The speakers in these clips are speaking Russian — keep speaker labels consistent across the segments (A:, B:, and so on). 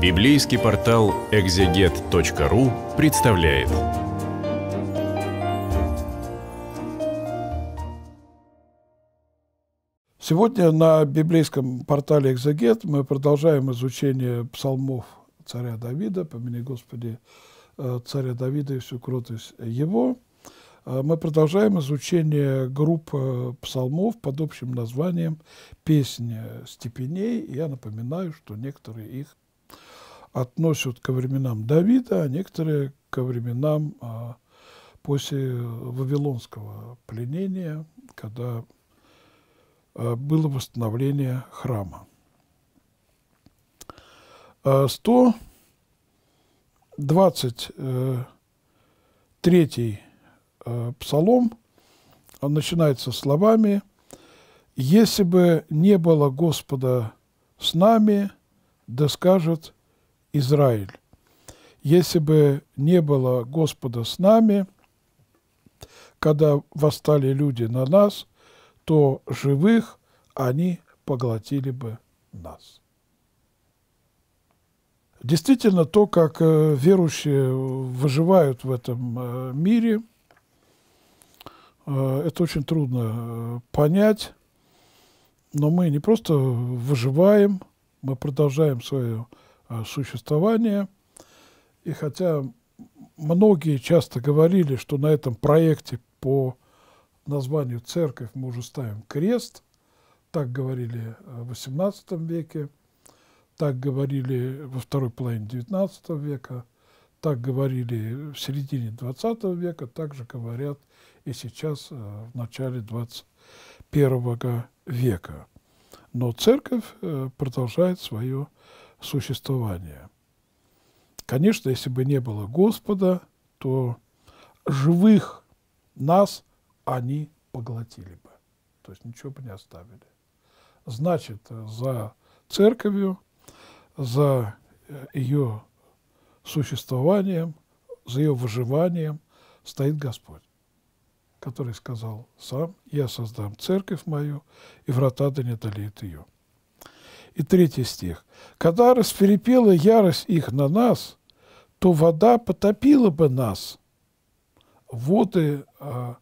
A: Библейский портал экзегет.ру представляет. Сегодня на библейском портале «Экзегет» мы продолжаем изучение псалмов царя Давида, помяни Господи э, царя Давида и всю кротость его. Э, мы продолжаем изучение группы псалмов под общим названием «Песня степеней». Я напоминаю, что некоторые их относят ко временам Давида, а некоторые ко временам а, после э, Вавилонского пленения, когда а, было восстановление храма. 123 а, э, э, псалом а, начинается словами «Если бы не было Господа с нами, да скажет Израиль. Если бы не было Господа с нами, когда восстали люди на нас, то живых они поглотили бы нас. Действительно, то, как э, верующие выживают в этом э, мире, э, это очень трудно понять, но мы не просто выживаем, мы продолжаем свою Э, существования. И хотя многие часто говорили, что на этом проекте по названию «Церковь» мы уже ставим крест, так говорили э, в XVIII веке, так говорили во второй половине XIX века, так говорили в середине XX века, так же говорят и сейчас э, в начале XXI века. Но церковь продолжает свое существования. Конечно, если бы не было Господа, то живых нас они поглотили бы. То есть ничего бы не оставили. Значит, за церковью, за э, ее существованием, за ее выживанием стоит Господь, который сказал сам, «Я создам церковь мою, и врата да не одолеют ее». И третий стих. «Когда расферепела ярость их на нас, то вода потопила бы нас». Воды а,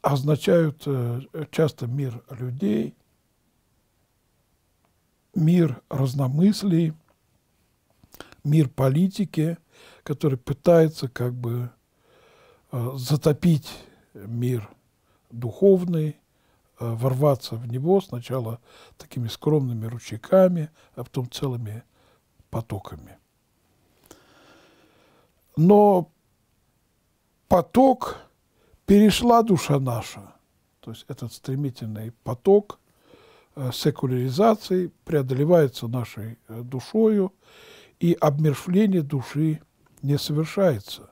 A: означают а, часто мир людей, мир разномыслий, мир политики, который пытается как бы а, затопить мир духовный, Э, ворваться в него сначала такими скромными ручейками, а потом целыми потоками. Но поток перешла душа наша, то есть этот стремительный поток э, секуляризации преодолевается нашей э, душою, и обмершвление души не совершается.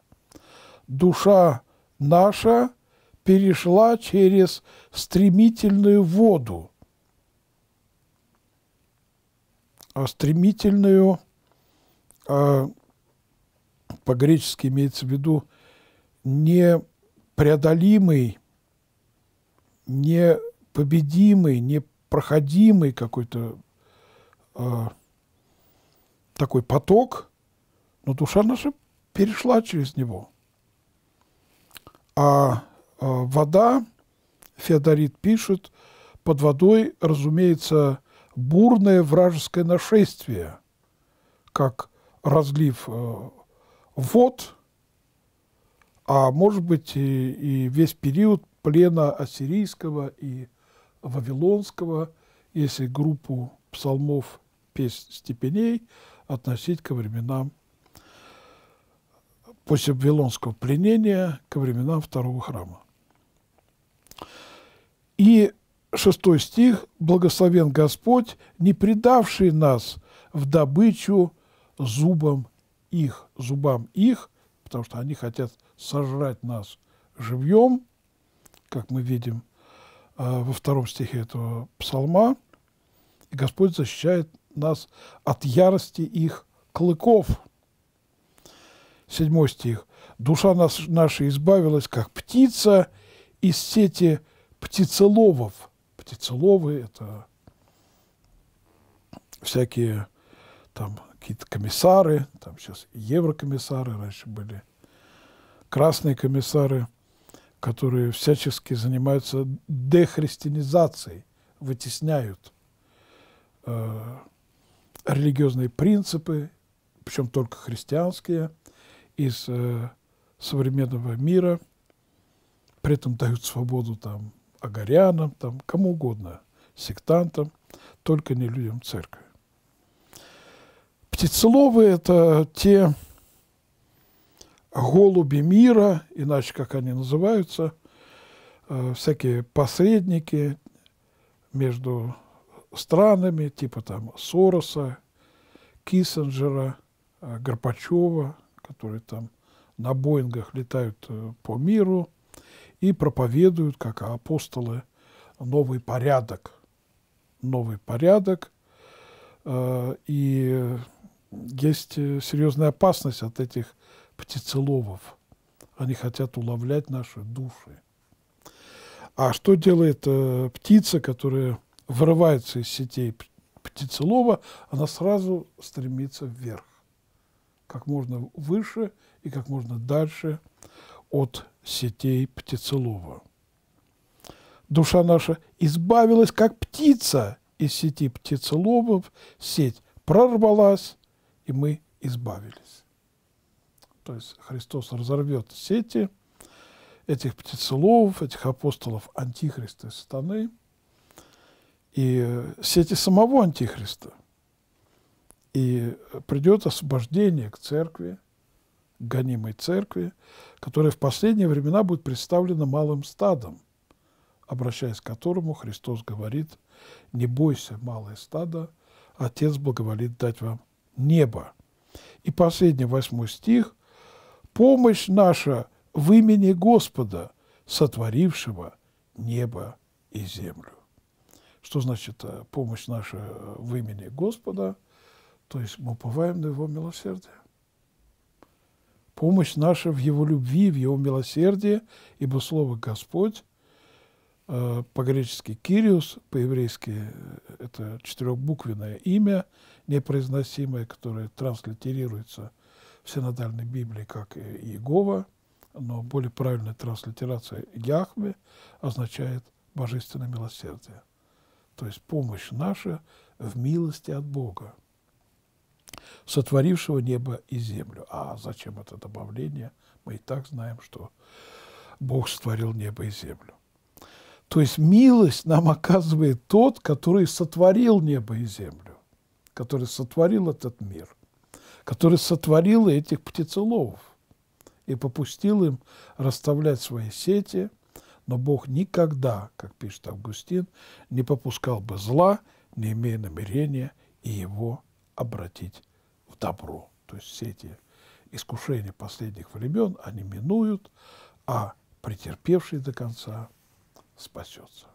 A: Душа наша – перешла через стремительную воду, а стремительную, а, по-гречески имеется в виду, непреодолимый, непобедимый, непроходимый какой-то а, такой поток, но душа наша перешла через него. А Э, вода, Феодорит пишет, под водой, разумеется, бурное вражеское нашествие, как разлив э, вод, а может быть и, и весь период плена ассирийского и вавилонского, если группу псалмов песнь степеней относить ко временам после Вавилонского пленения, ко временам второго храма. И шестой стих «Благословен Господь, не предавший нас в добычу зубам их, зубам их, потому что они хотят сожрать нас живьем, как мы видим а, во втором стихе этого псалма, и Господь защищает нас от ярости их клыков. Седьмой стих. «Душа наша избавилась, как птица, из сети – птицеловов. Птицеловы – это всякие там какие-то комиссары, там сейчас еврокомиссары раньше были, красные комиссары, которые всячески занимаются дехристианизацией, вытесняют э, религиозные принципы, причем только христианские, из э, современного мира, при этом дают свободу там агарянам, там, кому угодно, сектантам, только не людям церкви. Птицеловы – это те голуби мира, иначе как они называются, э, всякие посредники между странами, типа там Сороса, Киссинджера, э, Горбачева, которые там на Боингах летают э, по миру, и проповедуют, как апостолы, новый порядок. Новый порядок. Э, и есть э, серьезная опасность от этих птицеловов. Они хотят уловлять наши души. А что делает э, птица, которая вырывается из сетей птицелова, она сразу стремится вверх, как можно выше и как можно дальше от сетей птицелова. Душа наша избавилась, как птица, из сети птицеловов, сеть прорвалась, и мы избавились. То есть Христос разорвет сети этих птицеловов, этих апостолов Антихриста и сатаны, и э, сети самого Антихриста. И придет освобождение к церкви – гонимой церкви, которая в последние времена будет представлена малым стадом, обращаясь к которому Христос говорит «Не бойся, малое стадо, Отец благоволит дать вам небо». И последний, восьмой стих «Помощь наша в имени Господа, сотворившего небо и землю». Что значит э, помощь наша в имени Господа? То есть мы уповаем на Его милосердие. Помощь наша в Его любви, в Его милосердии, ибо Слово Господь, э, по-гречески «кириус», по-еврейски э, это четырехбуквенное имя, непроизносимое, которое транслитерируется в синодальной Библии как Иегова, но более правильная транслитерация Яхве означает «божественное милосердие». То есть помощь наша в милости от Бога сотворившего небо и землю. А зачем это добавление? Мы и так знаем, что Бог сотворил небо и землю. То есть милость нам оказывает тот, который сотворил небо и землю, который сотворил этот мир, который сотворил этих птицеловов и попустил им расставлять свои сети, но Бог никогда, как пишет Августин, не попускал бы зла, не имея намерения и его обратить к добру. То есть все эти искушения последних времен они минуют, а претерпевший до конца спасется.